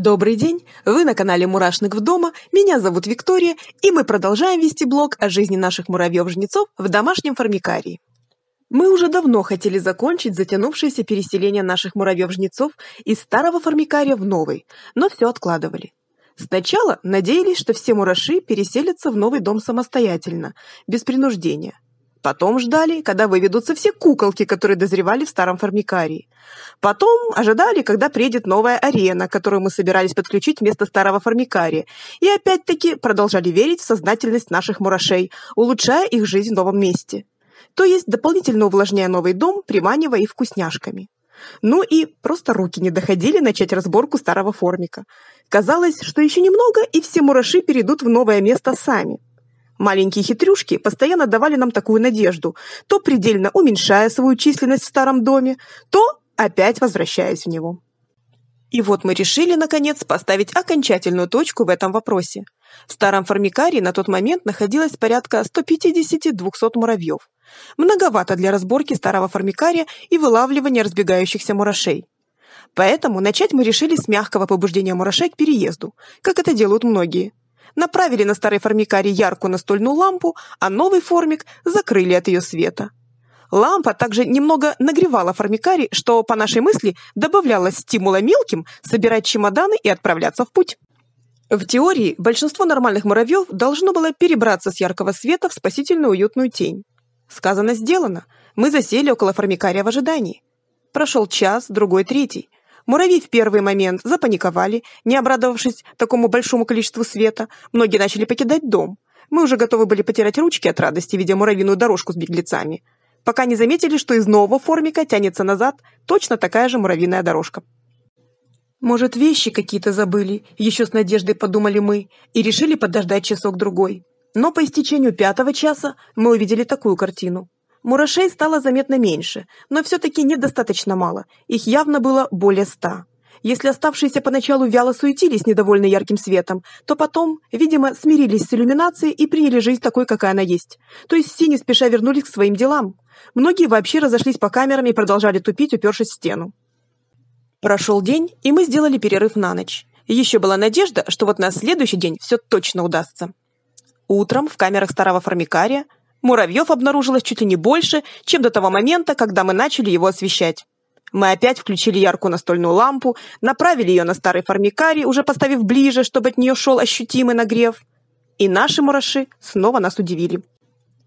Добрый день! Вы на канале «Мурашник в дома», меня зовут Виктория, и мы продолжаем вести блог о жизни наших муравьев-жнецов в домашнем формикарии. Мы уже давно хотели закончить затянувшееся переселение наших муравьев-жнецов из старого формикария в новый, но все откладывали. Сначала надеялись, что все мураши переселятся в новый дом самостоятельно, без принуждения – Потом ждали, когда выведутся все куколки, которые дозревали в старом формикарии. Потом ожидали, когда приедет новая арена, которую мы собирались подключить вместо старого формикария. И опять-таки продолжали верить в сознательность наших мурашей, улучшая их жизнь в новом месте. То есть дополнительно увлажняя новый дом, приманивая их вкусняшками. Ну и просто руки не доходили начать разборку старого формика. Казалось, что еще немного, и все мураши перейдут в новое место сами – Маленькие хитрюшки постоянно давали нам такую надежду, то предельно уменьшая свою численность в старом доме, то опять возвращаясь в него. И вот мы решили, наконец, поставить окончательную точку в этом вопросе. В старом формикарии на тот момент находилось порядка 150-200 муравьев. Многовато для разборки старого формикария и вылавливания разбегающихся мурашей. Поэтому начать мы решили с мягкого побуждения мурашей к переезду, как это делают многие, направили на старый формикарий яркую настольную лампу, а новый формик закрыли от ее света. Лампа также немного нагревала формикари, что, по нашей мысли, добавляло стимула мелким собирать чемоданы и отправляться в путь. В теории большинство нормальных муравьев должно было перебраться с яркого света в спасительную уютную тень. Сказано, сделано. Мы засели около формикария в ожидании. Прошел час, другой, третий. Муравьи в первый момент запаниковали, не обрадовавшись такому большому количеству света. Многие начали покидать дом. Мы уже готовы были потерять ручки от радости, видя муравьиную дорожку с беглецами. Пока не заметили, что из нового формика тянется назад точно такая же муравьиная дорожка. «Может, вещи какие-то забыли?» Еще с надеждой подумали мы и решили подождать часок-другой. Но по истечению пятого часа мы увидели такую картину. Мурашей стало заметно меньше, но все-таки недостаточно мало, их явно было более ста. Если оставшиеся поначалу вяло суетились, недовольны ярким светом, то потом, видимо, смирились с иллюминацией и приняли жизнь такой, какая она есть. То есть все не спеша вернулись к своим делам. Многие вообще разошлись по камерам и продолжали тупить, упершись в стену. Прошел день, и мы сделали перерыв на ночь. Еще была надежда, что вот на следующий день все точно удастся. Утром в камерах старого формикария Муравьев обнаружилось чуть ли не больше, чем до того момента, когда мы начали его освещать. Мы опять включили яркую настольную лампу, направили ее на старый формикарий, уже поставив ближе, чтобы от нее шел ощутимый нагрев. И наши мураши снова нас удивили.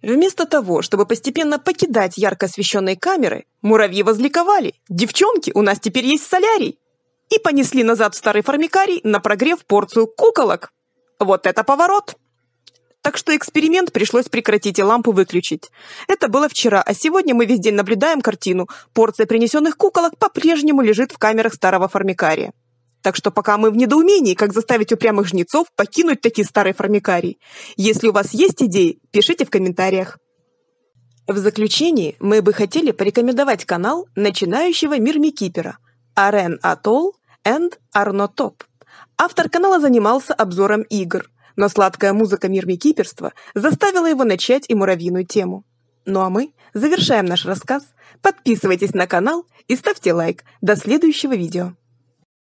Вместо того, чтобы постепенно покидать ярко освещенные камеры, муравьи возликовали. «Девчонки, у нас теперь есть солярий!» И понесли назад в старый формикарий на прогрев порцию куколок. Вот это поворот! Так что эксперимент пришлось прекратить и лампу выключить. Это было вчера, а сегодня мы весь день наблюдаем картину. Порция принесенных куколок по-прежнему лежит в камерах старого формикария. Так что пока мы в недоумении, как заставить упрямых жнецов покинуть такие старые формикарии. Если у вас есть идеи, пишите в комментариях. В заключении мы бы хотели порекомендовать канал начинающего мир Микипера Арен Атол и Арно Топ. Автор канала занимался обзором игр – но сладкая музыка мирмикиперства заставила его начать и муравьиную тему. Ну а мы завершаем наш рассказ. Подписывайтесь на канал и ставьте лайк. До следующего видео.